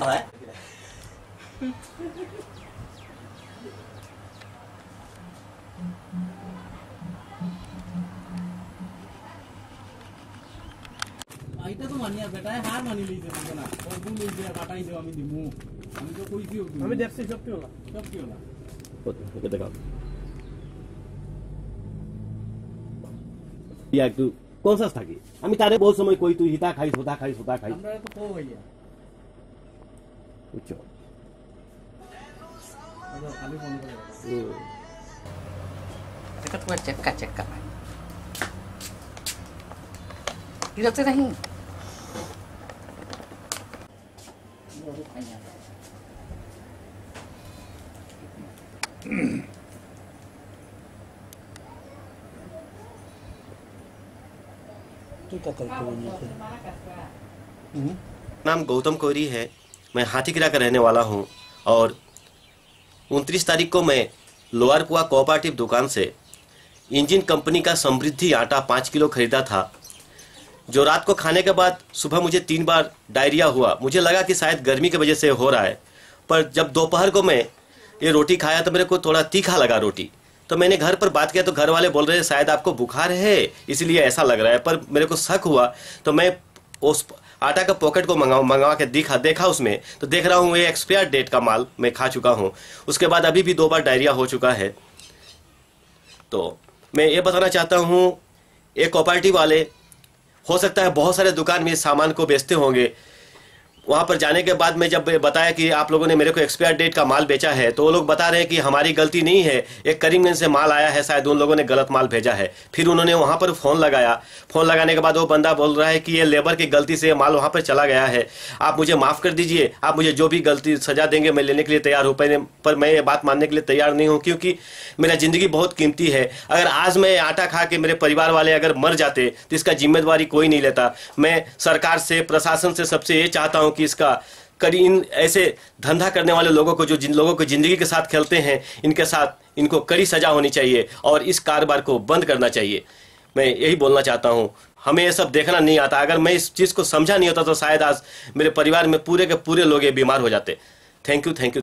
あれ এইটা তো মানিয়া বেটায় হার মানি লইছে বুঝে না ওই ভুল লইছে কাটাই দেও আমি দিমু আমি তো কইছি ও আমি দেখছি সব কি হলো সব কি হলো ওকে দেখাও ইয়া একটু কনসাস থাকি আমি তারে বহু সময় কই তুই হিতা খাইস হোতা খাইস হোতা খাইস আমরা তো কো ভাইয়া বুঝছো এটা তোমার চেক্কা চেক্কা ভাই गिरते नहीं नाम गौतम कोहरी है मैं हाथीकिरा का रहने वाला हूँ और उनतीस तारीख को मैं लोअर कुआ कोऑपरेटिव दुकान से इंजन कंपनी का समृद्धि आटा पाँच किलो खरीदा था जो रात को खाने के बाद सुबह मुझे तीन बार डायरिया हुआ मुझे लगा कि शायद गर्मी की वजह से हो रहा है पर जब दोपहर को मैं ये रोटी खाया तो मेरे को थोड़ा तीखा लगा रोटी तो मैंने घर पर बात किया तो घर वाले बोल रहे हैं शायद आपको बुखार है इसलिए ऐसा लग रहा है पर मेरे को शक हुआ तो मैं उस आटा का पॉकेट को मंगा मंगवा के दिखा देखा उसमें तो देख रहा हूँ ये एक्सपायर डेट का माल मैं खा चुका हूँ उसके बाद अभी भी दो बार डायरिया हो चुका है तो मैं ये बताना चाहता हूँ एक कॉपर्टी वाले हो सकता है बहुत सारे दुकान में सामान को बेचते होंगे वहाँ पर जाने के बाद मैं जब बताया कि आप लोगों ने मेरे को एक्सपायर डेट का माल बेचा है तो वो लोग बता रहे हैं कि हमारी गलती नहीं है एक करीमगंज से माल आया है शायद उन लोगों ने गलत माल भेजा है फिर उन्होंने वहाँ पर फ़ोन लगाया फ़ोन लगाने के बाद वो बंदा बोल रहा है कि ये लेबर की गलती से माल वहाँ पर चला गया है आप मुझे माफ़ कर दीजिए आप मुझे जो भी गलती सजा देंगे मैं लेने के लिए तैयार हूँ पर मैं ये बात मानने के लिए तैयार नहीं हूँ क्योंकि मेरा ज़िंदगी बहुत कीमती है अगर आज मैं आटा खा के मेरे परिवार वाले अगर मर जाते तो इसका जिम्मेदारी कोई नहीं लेता मैं सरकार से प्रशासन से सबसे ये चाहता हूँ कि इसका करी इन ऐसे धंधा करने वाले लोगों को जो जिन लोगों को जिंदगी के साथ खेलते हैं इनके साथ इनको कड़ी सजा होनी चाहिए और इस कारोबार को बंद करना चाहिए मैं यही बोलना चाहता हूँ हमें ये सब देखना नहीं आता अगर मैं इस चीज़ को समझा नहीं होता तो शायद आज मेरे परिवार में पूरे के पूरे लोग ये बीमार हो जाते थैंक यू थैंक यू